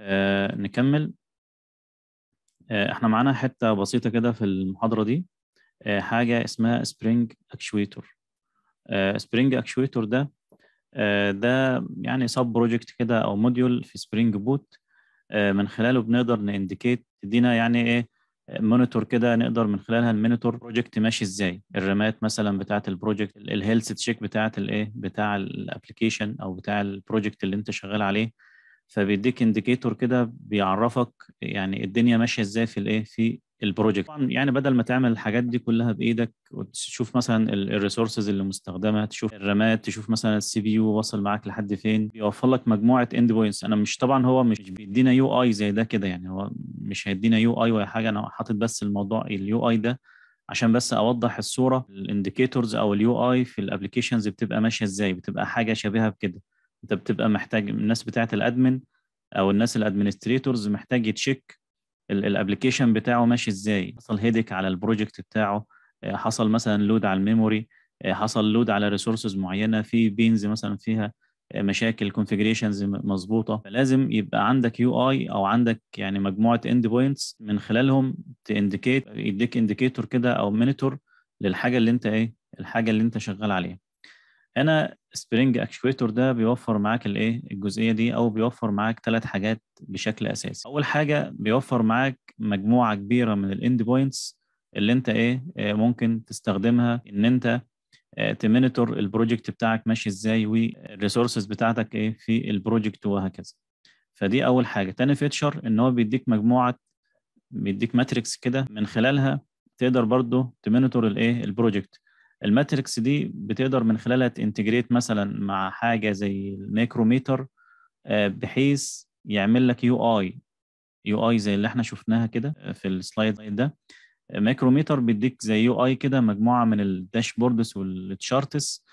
آه، نكمل آه، احنا معانا حته بسيطه كده في المحاضره دي آه، حاجه اسمها سبرينج اكشويتر سبرينج اكشويتر ده ده يعني سب بروجكت كده او موديول في سبرينج بوت من خلاله بنقدر نانديكيت تدينا يعني ايه مونيتور كده نقدر من خلالها المونيتور بروجكت ماشي ازاي الرمات مثلا بتاعه البروجكت الهيلث تشيك بتاعه الايه بتاع الابلكيشن او بتاع البروجكت اللي انت شغال عليه فبيديك انديكيتور كده بيعرفك يعني الدنيا ماشيه ازاي في الايه في البروجكت طبعا يعني بدل ما تعمل الحاجات دي كلها بايدك وتشوف مثلا الريسورسز اللي مستخدمه تشوف الرامات تشوف مثلا السي بي يو واصل معاك لحد فين بيوفر لك مجموعه اند بوينتس انا مش طبعا هو مش بيدينا يو اي زي ده كده يعني هو مش هيدينا يو اي ولا حاجه انا حاطط بس الموضوع اليو اي ده عشان بس اوضح الصوره الانديكيتورز او اليو اي في الابلكيشنز بتبقى ماشيه ازاي بتبقى حاجه شبيهه بكده انت بتبقى محتاج الناس بتاعه الادمن او الناس الادمنستريتورز محتاج يتشيك الابلكيشن بتاعه ماشي ازاي حصل هيدك على البروجكت بتاعه آه، حصل مثلا لود على الميموري آه، حصل لود على ريسورسز معينه في بينز مثلا فيها آه، مشاكل كونفجريشنز مظبوطه فلازم يبقى عندك يو اي او عندك يعني مجموعه اند بوينتس من خلالهم تانديكيت يديك انديكيتور كده او مينيتور للحاجه اللي انت ايه الحاجه اللي انت شغال عليها هنا سبرينج اكشويتور ده بيوفر معاك الايه الجزئيه دي او بيوفر معاك ثلاث حاجات بشكل اساسي اول حاجه بيوفر معاك مجموعه كبيره من الاند بوينتس اللي انت ايه آه، ممكن تستخدمها ان انت آه، تمنتور البروجكت بتاعك ماشي ازاي والريسورسز بتاعتك ايه في البروجكت وهكذا فدي اول حاجه تاني فيتشر ان هو بيديك مجموعه بيديك ماتريكس كده من خلالها تقدر برضه تمنتور الايه البروجكت الماتريكس دي بتقدر من خلالها تنتجريت مثلا مع حاجه زي الميكروميتر آه، بحيث يعمل لك يو اي يو اي زي اللي احنا شفناها كده آه، في السلايد ده آه، ميكروميتر بيديك زي يو اي كده مجموعه من الداشبوردز والتشارتس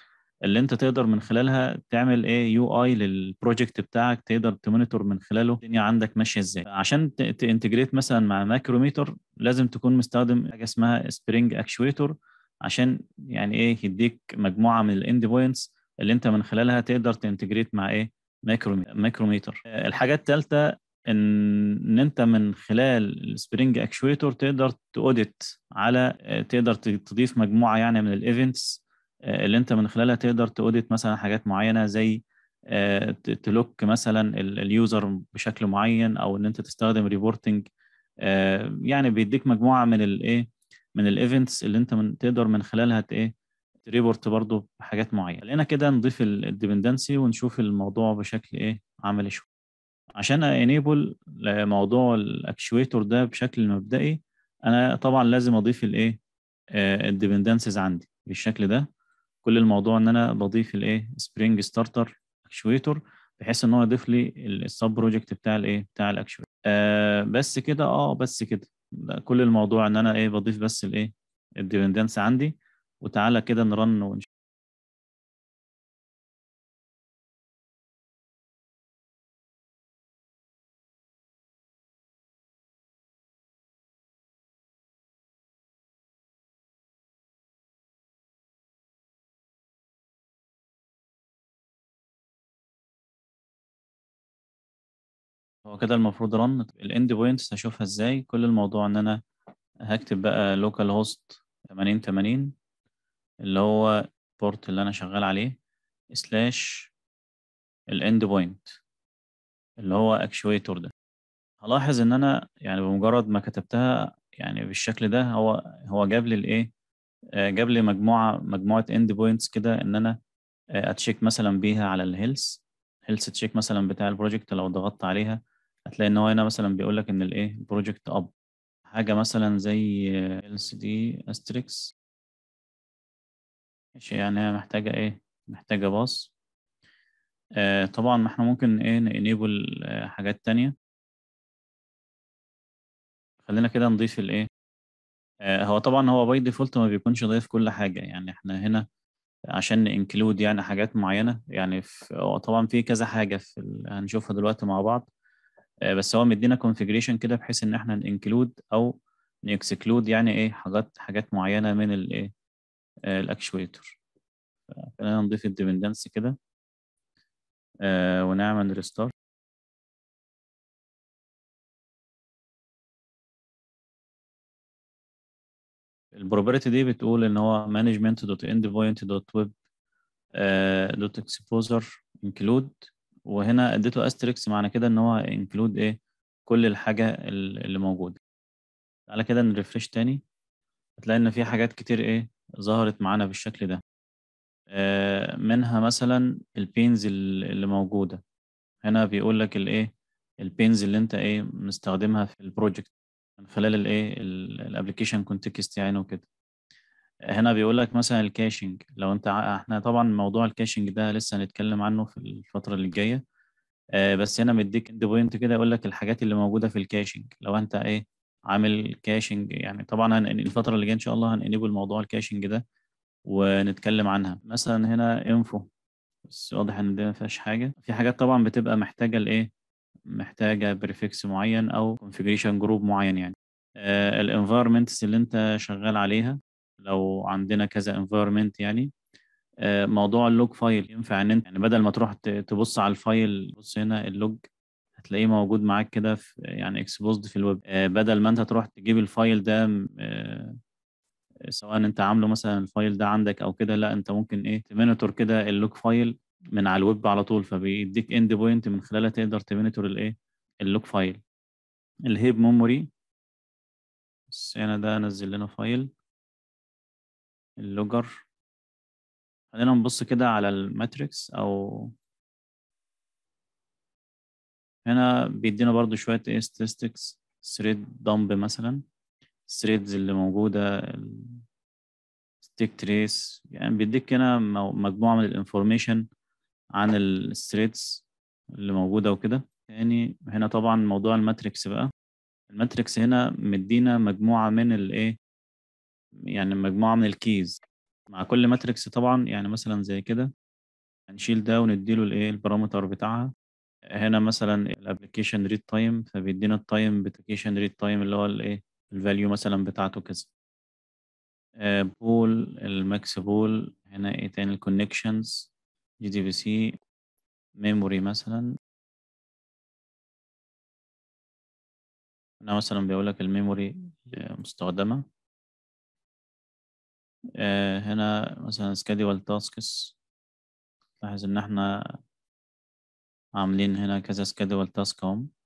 اللي انت تقدر من خلالها تعمل ايه يو اي للبروجكت بتاعك تقدر تمونيتور من خلاله الدنيا عندك ماشيه ازاي عشان تانتجريت مثلا مع ماكروميتر لازم تكون مستخدم حاجه اسمها سبرينج اكشويتور عشان يعني ايه يديك مجموعه من الاند بوينتس اللي انت من خلالها تقدر تنتجريت مع ايه مايكروميتر الحاجه الثالثه ان ان انت من خلال السبرينج اكشويتر تقدر تاوديت على تقدر تضيف مجموعه يعني من الايفنتس آه، اللي انت من خلالها تقدر تاوديت مثلا حاجات معينه زي آه، تلوك مثلا اليوزر بشكل معين او ان انت تستخدم ريبورتنج آه، يعني بيديك مجموعه من الايه من الايفنتس اللي انت من تقدر من خلالها ايه تريبورت برضو حاجات معينه خلينا كده نضيف الديبندنسي ونشوف الموضوع بشكل ايه عملي إيه شويه عشان انيبل موضوع الاكشويتور ده بشكل مبدئي انا طبعا لازم اضيف الايه الديبندنسز آه، عندي بالشكل ده كل الموضوع ان انا بضيف الايه سبرينج ستارتر اكشويتور بحيث ان هو يضيف لي السب بروجكت بتاع الايه بتاع الاكشويتور آه بس كده اه بس كده كل الموضوع ان انا ايه بضيف بس الايه الديبندنس عندي وتعالى كده نرن ونشوف هو كده المفروض رن الاند بوينتس هشوفها ازاي كل الموضوع ان انا هكتب بقى لوكال هوست 80 80 اللي هو البورت اللي انا شغال عليه سلاش الاند بوينت اللي هو اكشويتور ده هلاحظ ان انا يعني بمجرد ما كتبتها يعني بالشكل ده هو هو جاب لي الايه آه، جاب لي مجموعه مجموعه اند بوينتس كده ان انا آه، اتشيك مثلا بيها على الهيلث هيلث تشيك مثلا بتاع البروجكت لو ضغطت عليها هتلاقي ان هو هنا مثلا بيقول لك ان الايه بروجكت اب حاجه مثلا زي ال سي دي استريكس ماشي يعني هي محتاجه ايه محتاجه باص آه طبعا ما احنا ممكن ايه نينيبل آه حاجات تانية خلينا كده نضيف الايه آه هو طبعا هو باي ديفولت ما بيكونش ضايف كل حاجه يعني احنا هنا عشان انكلود يعني حاجات معينه يعني في طبعا في كذا حاجه في هنشوفها دلوقتي مع بعض آه، بس هو مدينا كونفيجريشن كده بحيث ان احنا ننكلود او نكسكلود يعني ايه حاجات حاجات معينه من الايه الاكشويتر آه، خلينا نضيف الديبندنس كده آه، ونعمل ريستارت البروبرتي دي بتقول ان هو management.endpoint.web.exposer دوت اكسبوزر انكلود وهنا اديته استريكس معنى كده ان هو انكلود ايه كل الحاجه اللي موجوده على كده نريفرش تاني هتلاقي ان في حاجات كتير ايه ظهرت معانا بالشكل ده آه، منها مثلا البينز اللي موجوده هنا بيقول لك الايه البينز اللي انت ايه مستخدمها في البروجكت من خلال الايه الابلكيشن كونتكست يعني وكده هنا بيقول لك مثلا الكاشنج لو انت احنا طبعا موضوع الكاشنج ده لسه هنتكلم عنه في الفتره اللي جايه آه بس هنا مديك اند بوينت كده يقول لك الحاجات اللي موجوده في الكاشنج لو انت ايه عامل كاشنج يعني طبعا الفتره اللي جايه ان شاء الله هنقلبوا موضوع الكاشنج ده ونتكلم عنها مثلا هنا انفو بس واضح ان دي ما فيهاش حاجه في حاجات طبعا بتبقى محتاجه لايه محتاجه بريفكس معين او كونفيجريشن جروب معين يعني آه، الانفايرمنتس اللي انت شغال عليها لو عندنا كذا انفايرمنت يعني آه، موضوع اللوج فايل ينفع ان انت يعني بدل ما تروح تبص على الفايل بص هنا اللوج هتلاقيه موجود معاك كده في يعني اكسبوزد في الويب آه، بدل ما انت تروح تجيب الفايل ده آه، سواء انت عامله مثلا الفايل ده عندك او كده لا انت ممكن ايه تمنتور كده اللوج فايل من على الويب على طول فبيديك اند بوينت من خلالها تقدر تمنتور الايه اللوج فايل الهيب ميموري بس هنا ده نزل لنا فايل اللوجر خلينا نبص كده على الماتريكس او هنا بيدينا برضو شوية ايه statistics thread dump مثلا الثريدز اللي موجودة stick trace يعني بيديك هنا مجموعة من الانفورميشن عن الثريدز اللي موجودة وكده يعني هنا طبعا موضوع الماتريكس بقى الماتريكس هنا مدينا مجموعة من الايه يعني مجموعه من الكيز مع كل ماتريكس طبعا يعني مثلا زي كده هنشيل ده ونديله الايه البارامتر بتاعها هنا مثلا الابلكيشن ريد تايم فبيدينا التايم بتاكيشن ريد تايم اللي هو الايه الفاليو مثلا بتاعته كذا بول آه، الماكس بول هنا ايه تاني الكونكشنز جي دي بي سي ميموري مثلا هنا مثلا بيقول لك الميموري آه، مستخدمه آه، هنا مثلا schedule tasks لاحظ ان احنا عاملين هنا كذا schedule task home